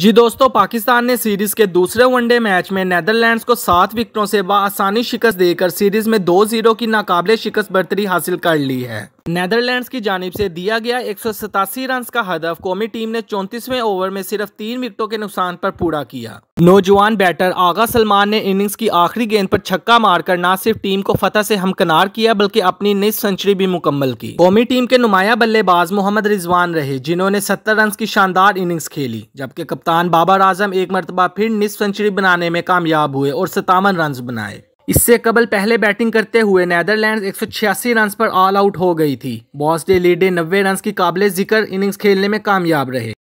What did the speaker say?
जी दोस्तों पाकिस्तान ने सीरीज के दूसरे वनडे मैच में नेदरलैंड्स को सात विकेटों से आसानी शिकस्त देकर सीरीज में दो जीरो की नाकाबले शिकस्त बर्तरी हासिल कर ली है नेदरलैंड्स की जानब से दिया गया एक रन का हदफ कौमी टीम ने चौंतीसवें ओवर में सिर्फ तीन विकेटों के नुकसान पर पूरा किया नौजवान बैटर आगा सलमान ने इनिंग्स की आखिरी गेंद पर छक्का मारकर न सिर्फ टीम को फतह से हमकनार किया बल्कि अपनी निज सेंचुरी भी मुकम्मल की कौमी टीम के नुमाया बल्लेबाज मोहम्मद रिजवान रहे जिन्होंने सत्तर रन की शानदार इनिंग्स खेली जबकि कप्तान बाबर आजम एक मरतबा फिर निज सेंचुरी बनाने में कामयाब हुए और सतावन रन बनाए इससे कबल पहले बैटिंग करते हुए नैदरलैंड्स 186 रन पर ऑल आउट हो गई थी बॉसडे लीडे 90 रन की काबिल जिक्र इनिंग्स खेलने में कामयाब रहे